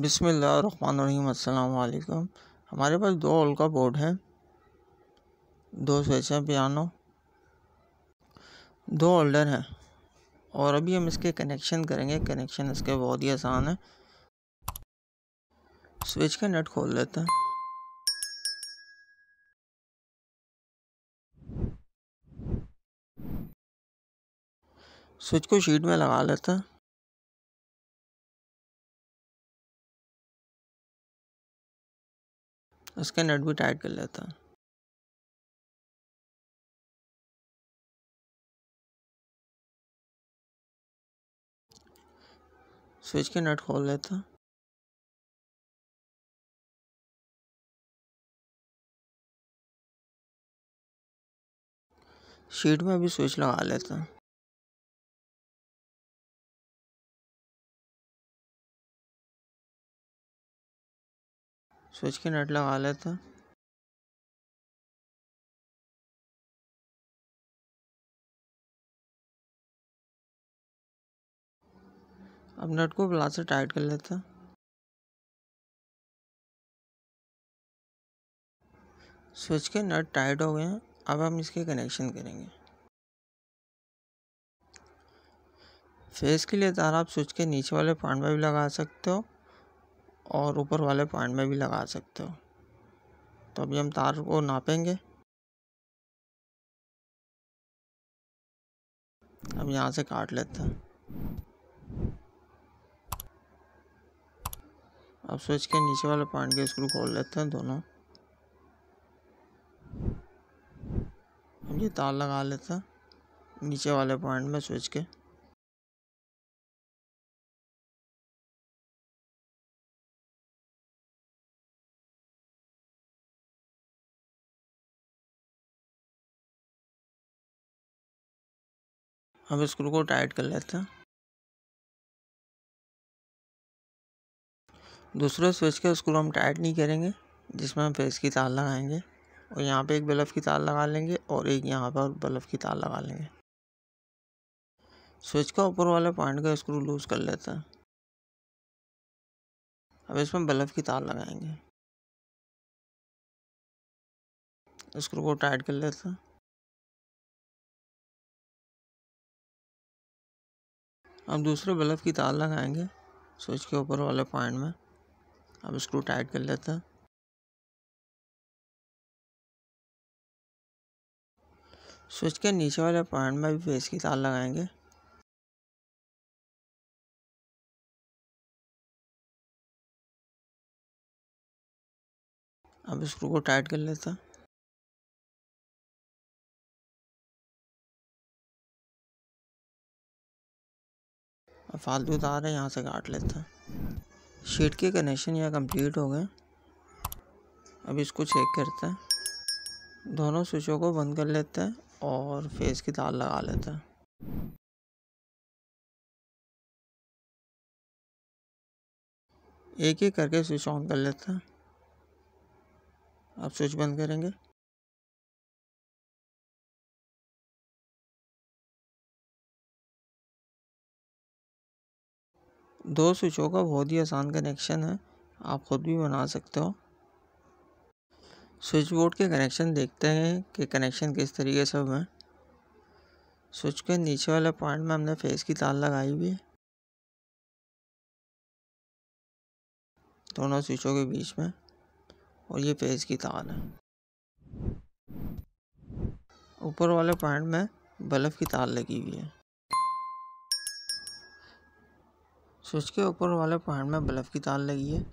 बिसमीम् हमारे पास दो ऑल का बोर्ड है दो स्विच है पियानो दो होल्डर हैं और अभी हम इसके कनेक्शन करेंगे कनेक्शन इसके बहुत ही आसान है स्विच का नट खोल लेते हैं स्विच को शीट में लगा लेते हैं उसके नट भी टाइट कर लेता हूँ स्विच के नट खोल लेता शीट में भी स्विच लगा लेता हूँ स्विच के नट लगा लेते हैं अब नट को ब्लास्ट से टाइट कर लेते हैं स्विच के नट टाइट हो गए हैं अब हम इसके कनेक्शन करेंगे फेस के लिए तार आप स्विच के नीचे वाले पॉइंट पर भी लगा सकते हो और ऊपर वाले पॉइंट में भी लगा सकते हो तो अभी हम तार को नापेंगे अब यहाँ से काट लेते हैं अब स्विच के नीचे वाले पॉइंट के स्क्रू खोल लेते हैं दोनों अब ये तार लगा लेते हैं नीचे वाले पॉइंट में स्विच के अब स्क्रू को टाइट कर लेते हैं दूसरे स्विच का स्क्रू हम टाइट नहीं करेंगे जिसमें हम फेस की तार लगाएंगे और यहाँ पे एक बल्ब की तार लगा लेंगे और एक यहाँ पर बल्ब की तार लगा लेंगे स्विच का ऊपर वाले पॉइंट का स्क्रू लूज़ कर लेते हैं अब इसमें बल्ब की तार लगाएंगे स्क्रू को टाइट कर लेते हैं अब दूसरे बल्ब की तार लगाएंगे स्विच के ऊपर वाले पॉइंट में अब स्क्रू टाइट कर लेते हैं स्विच के नीचे वाले पॉइंट में भी फेस की तार लगाएंगे अब स्क्रू को टाइट कर लेते हैं फालतू तार तो है यहाँ से काट लेते हैं शीट के कनेक्शन यहाँ कंप्लीट हो गए अब इसको चेक करते हैं दोनों स्विचों को बंद कर लेते हैं और फेस की तार लगा लेते हैं एक एक करके स्विच ऑन कर लेते हैं आप स्विच बंद करेंगे दो स्विचों का बहुत ही आसान कनेक्शन है आप ख़ुद भी बना सकते हो स्विच बोर्ड के कनेक्शन देखते हैं कि कनेक्शन किस तरीके से हुए स्विच के नीचे वाले पॉइंट में हमने फेस की तार लगाई हुई है दोनों स्विचों के बीच में और ये फेस की तार है ऊपर वाले पॉइंट में बल्ब की तार लगी हुई है स्विच के ऊपर वाले पहाड़ में बल्ब की तार लगी है।